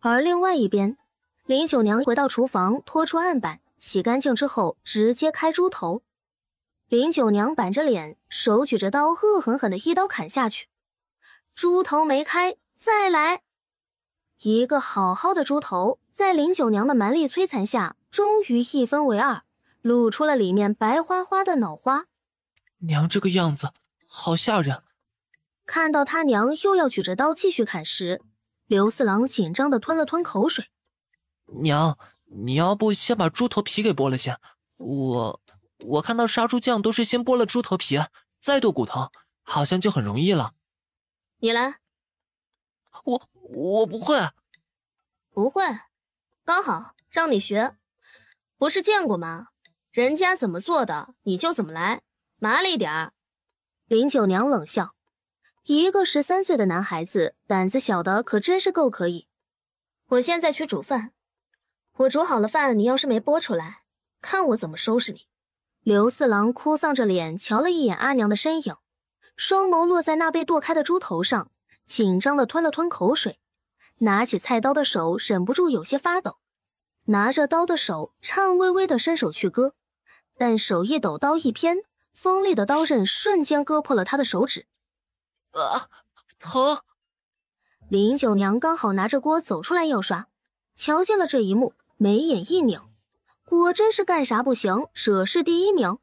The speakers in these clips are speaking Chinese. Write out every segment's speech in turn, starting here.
而另外一边，林九娘回到厨房，拖出案板，洗干净之后，直接开猪头。林九娘板着脸，手举着刀，恶狠狠地一刀砍下去。猪头没开，再来。一个好好的猪头，在林九娘的蛮力摧残下，终于一分为二，露出了里面白花花的脑花。娘这个样子，好吓人。看到他娘又要举着刀继续砍时，刘四郎紧张的吞了吞口水，娘，你要不先把猪头皮给剥了先？我我看到杀猪匠都是先剥了猪头皮，再剁骨头，好像就很容易了。你来。我我不会。不会？刚好让你学。不是见过吗？人家怎么做的你就怎么来，麻利点儿。林九娘冷笑。一个十三岁的男孩子，胆子小的可真是够可以。我现在去煮饭，我煮好了饭，你要是没剥出来，看我怎么收拾你。刘四郎哭丧着脸瞧了一眼阿娘的身影，双眸落在那被剁开的猪头上，紧张的吞了吞口水，拿起菜刀的手忍不住有些发抖，拿着刀的手颤巍巍的伸手去割，但手一抖，刀一偏，锋利的刀刃瞬间割破了他的手指。啊，疼！林九娘刚好拿着锅走出来要刷，瞧见了这一幕，眉眼一拧，果真是干啥不行，惹事第一名。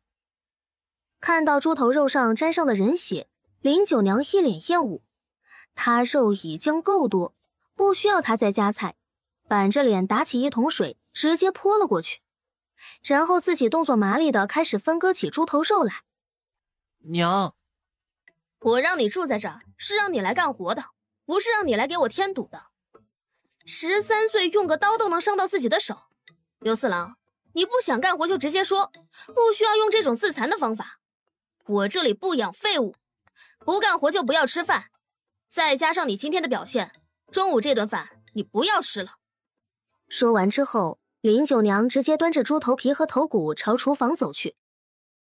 看到猪头肉上沾上的人血，林九娘一脸厌恶，她肉已经够多，不需要她再加菜，板着脸打起一桶水，直接泼了过去，然后自己动作麻利的开始分割起猪头肉来。娘。我让你住在这儿，是让你来干活的，不是让你来给我添堵的。十三岁用个刀都能伤到自己的手，刘四郎，你不想干活就直接说，不需要用这种自残的方法。我这里不养废物，不干活就不要吃饭。再加上你今天的表现，中午这顿饭你不要吃了。说完之后，林九娘直接端着猪头皮和头骨朝厨房走去。